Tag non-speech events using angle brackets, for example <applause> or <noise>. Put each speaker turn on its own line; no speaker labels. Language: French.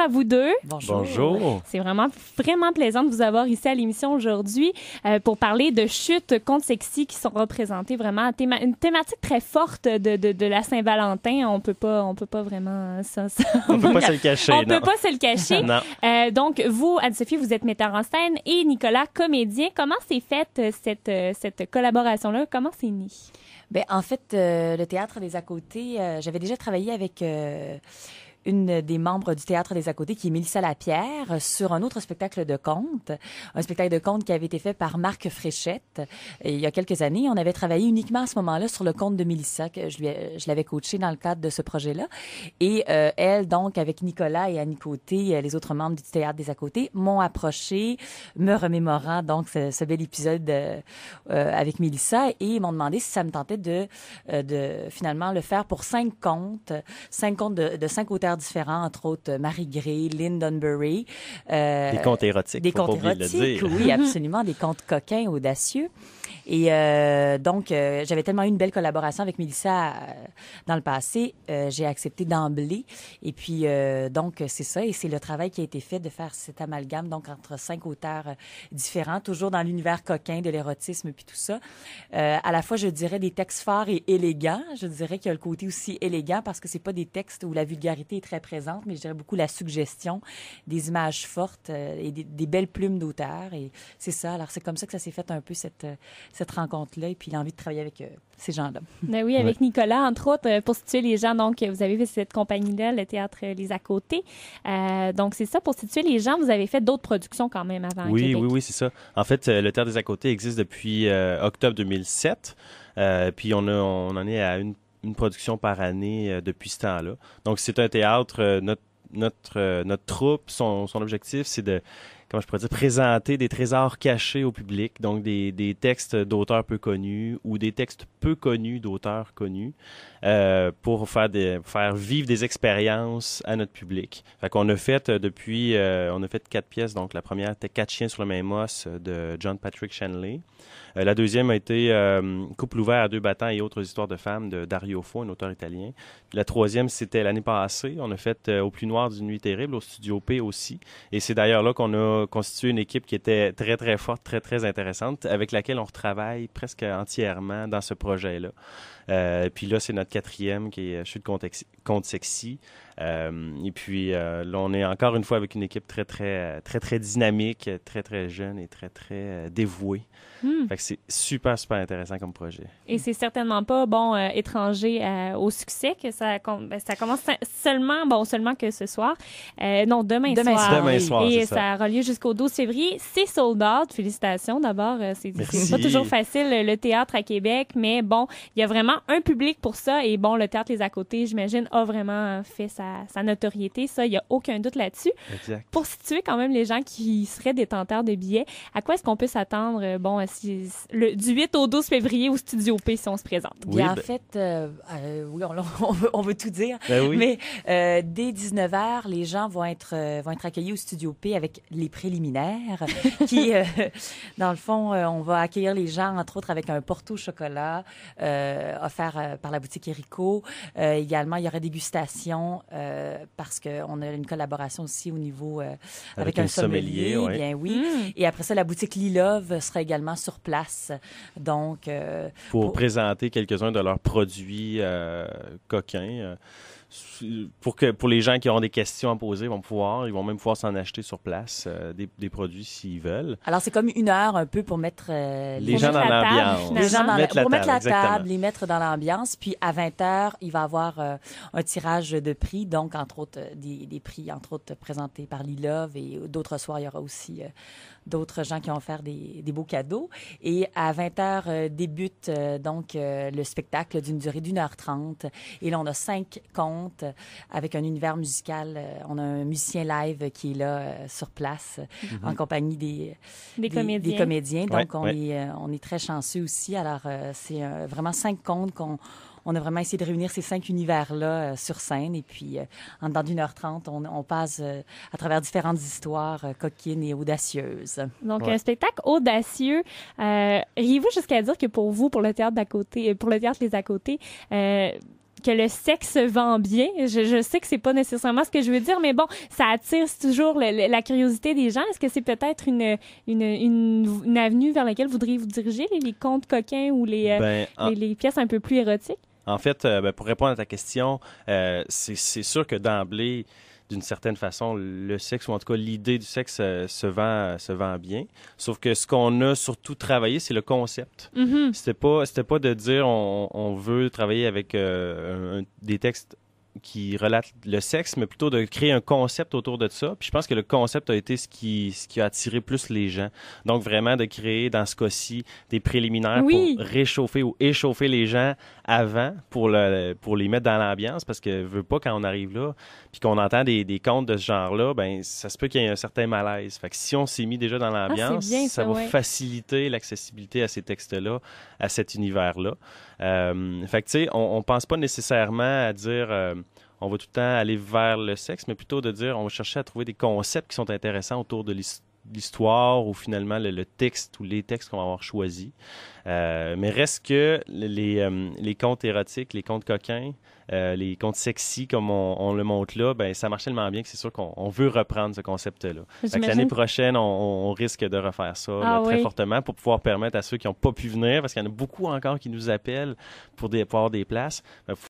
à vous deux. Bonjour. C'est vraiment, vraiment plaisant de vous avoir ici à l'émission aujourd'hui euh, pour parler de chutes contre sexy qui sont représentées vraiment une thématique très forte de, la Saint-Valentin. On peut pas, on peut pas vraiment ça.
on peut pas <laughs> se le cacher. On peut pas se le
cacher. <laughs> Euh, donc vous, Anne-Sophie, vous êtes metteur en scène et Nicolas comédien. Comment s'est faite euh, cette cette collaboration là Comment c'est né ben, en fait, le
théâtre des à côté, j'avais déjà travaillé avec une des membres du Théâtre des à qui est Mélissa Lapierre, sur un autre spectacle de conte, un spectacle de conte qui avait été fait par Marc Fréchette et il y a quelques années. On avait travaillé uniquement à ce moment-là sur le conte de Mélissa, que je, je l'avais coaché dans le cadre de ce projet-là. Et euh, elle, donc, avec Nicolas et Annie Côté, euh, les autres membres du Théâtre des à m'ont approché, me remémorant donc ce, bel épisode euh, avec Mélissa, et m'ont demandé si ça me tentait de, de finalement le faire pour cinq contes, cinq contes de, de cinq auteurs différents, entre autres euh, Marie Gray, Lynn Dunbury. Euh, des contes érotiques. Des contes érotiques, oui, <laughs> absolument, des contes coquins, audacieux. Et euh, donc, j'avais tellement eu une belle collaboration avec Melissa dans le passé, j'ai accepté d'emblée. Et puis, donc, c'est ça. Et c'est le travail qui a été fait de faire cet amalgame, donc, entre cinq auteurs différents, toujours dans l'univers coquin de l'érotisme, puis tout ça. à la fois, je dirais des textes forts et élégants. Je dirais qu'il y a le côté aussi élégant parce que c'est pas des textes où la vulgarité très présente, mais je dirais beaucoup la suggestion, des images fortes euh, et des, belles plumes d'auteur Et c'est ça. Alors, c'est comme ça que ça s'est fait un peu, cette, euh, cette rencontre-là, et puis l'envie de travailler avec euh, ces gens-là. <laughs> Ben oui, avec
Nicolas, entre autres, pour situer les gens. Donc, vous avez fait cette compagnie-là, le théâtre Les À Côté. donc, c'est ça. Pour situer les gens, vous avez fait d'autres productions quand même avant. Oui, oui,
oui, c'est ça. En fait, le théâtre des À Côté existe depuis octobre 2007. puis on, on en est à une une production par année euh, depuis ce temps-là. Donc, c'est un théâtre, euh, notre notre, euh, notre troupe, son, son objectif, c'est de comment je pourrais dire, présenter des trésors cachés au public, donc des, des textes d'auteurs peu connus ou des textes peu connus d'auteurs connus euh, pour faire, faire vivre des expériences à notre public. Fait qu'on a fait euh, depuis, euh, on a fait quatre pièces, donc la première était Quatre chiens sur le même os de John Patrick Shanley. la deuxième a été Couple ouvert à deux battants et autres histoires de femmes de Dario Fo, un auteur italien. La troisième, c'était l'année passée, on a fait Au plus noir d'une nuit terrible au studio P aussi. Et c'est d'ailleurs là qu'on a constitué une équipe qui était très, très forte, très, très intéressante, avec laquelle on retravaille presque entièrement dans ce projet-là. Euh, puis là, c'est notre quatrième qui est Chute compte Sexy. Euh, et puis euh, là, on est encore une fois avec une équipe très, très, très, très dynamique, très, très jeune et très, très dévouée. Hmm. Fait que c'est super, super intéressant comme projet.
Et c'est certainement pas, bon, étranger au succès que ça, ben, ça commence seulement, bon, seulement que ce soir. non, demain, demain soir. Demain Et ça. ça jusqu'au 12 février. C'est sold out. Félicitations d'abord. Euh, c'est pas toujours facile le théâtre à Québec, mais bon, il y a vraiment un public pour ça. Et bon, le théâtre Les À Côté, j'imagine, a vraiment fait sa, notoriété. Ça, il n'y a aucun doute là-dessus. Pour situer quand même les gens qui seraient détenteurs de billets, à quoi est-ce qu'on peut s'attendre, euh, bon, du 8 au 12 février au Studio P si on se présente? Bien, en ben- fait, euh,
oui, <laughs> on, veut, tout dire. Ben mais dès 19h, les gens vont être, vont être accueillis au Studio P avec les préliminaire <laughs> qui, euh, dans le fond, euh, on va accueillir les gens, entre autres, avec un porto chocolat euh, offert par la boutique Erico. également, il y aura dégustation parce qu'on a une collaboration aussi au niveau avec, un sommelier. Bien oui. Mm. Et après ça, la boutique Lilove sera également sur place. Donc, pour, pour,
présenter quelques-uns de leurs produits coquins pour, que, pour les gens qui auront des questions à poser, vont pouvoir, ils vont même pouvoir s'en acheter sur place euh, des, des, produits s'ils veulent.
Alors c'est comme une heure un peu pour mettre euh, les, gens dans l'ambiance, pour mettre la table, les mettre dans l'ambiance. Puis à 20 h il va y avoir euh, un tirage de prix, donc entre autres des, des prix entre autres présentés par Lilove et d'autres soirs il y aura aussi d'autres gens qui vont faire des, des, beaux cadeaux. Et à 20 h débute donc le spectacle d'une durée d'une heure trente. Et là on a cinq comptes avec un univers musical. Euh, on a un musicien live qui est là euh, sur place mhm. en compagnie des, des, comédiens. Donc, on, Est, euh, on est très chanceux aussi. Alors, c'est vraiment cinq contes qu'on on a vraiment essayé de réunir ces cinq univers-là sur scène. Et puis, en dedans d'une heure trente, on, passe à travers différentes histoires coquines et audacieuses. Donc, un
spectacle audacieux. riez-vous jusqu'à dire que pour vous, pour le théâtre d'à côté, pour le théâtre Les À Côté, que le sexe vend bien. Je, je sais que c'est pas nécessairement ce que je veux dire, mais bon, ça attire toujours la curiosité des gens. Est-ce que c'est peut-être une, avenue vers laquelle vous voudriez vous diriger, les, contes coquins ou euh, ben, les, pièces un peu plus érotiques?
En fait, euh, ben, pour répondre à ta question, euh, c'est sûr que d'emblée, d'une certaine façon, le sexe, ou en tout cas l'idée du sexe, euh, se, vend, se vend bien. Sauf que ce qu'on a surtout travaillé, c'est le concept. Mm-hmm. C'était pas, C'était pas, de dire on, veut travailler avec des textes qui relate le sexe, mais plutôt de créer un concept autour de ça. Puis je pense que le concept a été ce qui, a attiré plus les gens. Donc vraiment de créer dans ce cas-ci des préliminaires pour réchauffer ou échauffer les gens avant pour, les mettre dans l'ambiance parce que veut pas quand on arrive là puis qu'on entend des, contes de ce genre-là, ben ça se peut qu'il y ait un certain malaise. Fait que si on s'est mis déjà dans ah, l'ambiance, ça, va faciliter l'accessibilité à ces textes-là, à cet univers-là. Euh, fait que tu sais, on, ne pense pas nécessairement à dire euh, on va tout le temps aller vers le sexe, mais plutôt de dire on va chercher à trouver des concepts qui sont intéressants autour de l'histoire ou finalement le, texte ou les textes qu'on va avoir choisis. Euh, mais reste que euh, les, contes érotiques, les contes coquins, euh, les contes sexy comme on, le montre là, ben, ça marche tellement bien que c'est sûr qu'on veut reprendre ce concept-là. L'année prochaine, on, risque de refaire ça ah très fortement pour pouvoir permettre à ceux qui n'ont pas pu venir, parce qu'il y en a beaucoup encore qui nous appellent pour, avoir des places, ben,